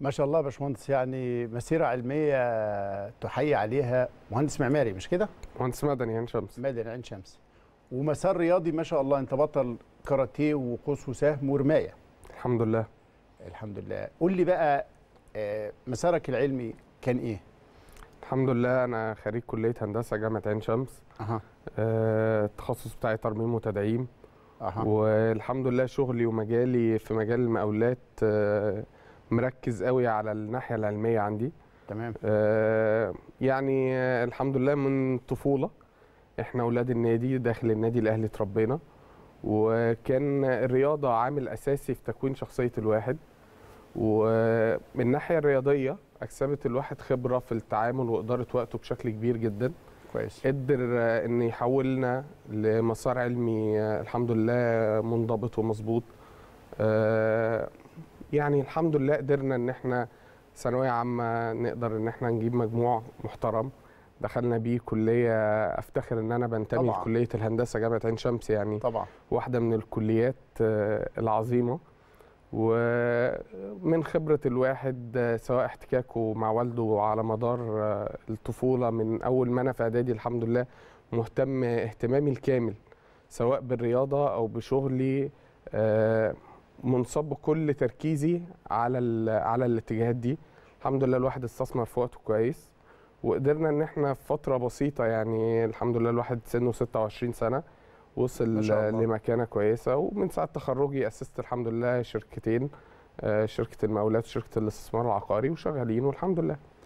ما شاء الله يا باشمهندس يعني مسيره علميه تحيي عليها مهندس معماري مش كده؟ مهندس مدني عين شمس مدني عين شمس ومسار رياضي ما شاء الله انت بطل كاراتيه وقوس وسهم ورمايه الحمد لله الحمد لله قول لي بقى آه، مسارك العلمي كان ايه؟ الحمد لله انا خريج كليه هندسه جامعه عين شمس اها أه التخصص بتاعي ترميم وتدعيم اها والحمد لله شغلي ومجالي في مجال المقاولات أه مركز قوي على الناحيه العلميه عندي تمام آه يعني آه الحمد لله من طفوله احنا اولاد النادي داخل النادي الاهلي اتربينا وكان الرياضه عامل اساسي في تكوين شخصيه الواحد ومن الناحيه الرياضيه اكسبت الواحد خبره في التعامل واداره وقته بشكل كبير جدا كويس قدر آه، ان يحولنا لمسار علمي آه، الحمد لله منضبط ومظبوط آه، يعني الحمد لله قدرنا ان احنا ثانويه عامه نقدر ان احنا نجيب مجموع محترم دخلنا بيه كليه افتخر ان انا بنتمي طبعا. لكليه الهندسه جامعه عين شمس يعني طبعا واحده من الكليات آه، العظيمه ومن خبره الواحد آه، سواء احتكاكه مع والده على مدار الطفوله من اول ما انا في اعدادي الحمد لله مهتم اهتمامي الكامل سواء بالرياضه او بشغلي منصب كل تركيزي على على الاتجاهات دي الحمد لله الواحد استثمر في وقته كويس وقدرنا ان احنا في فتره بسيطه يعني الحمد لله الواحد سنه 26 سنه وصل لمكانه كويسه ومن ساعه تخرجي اسست الحمد لله شركتين آه، شركه المقاولات وشركه الاستثمار العقاري وشغالين والحمد لله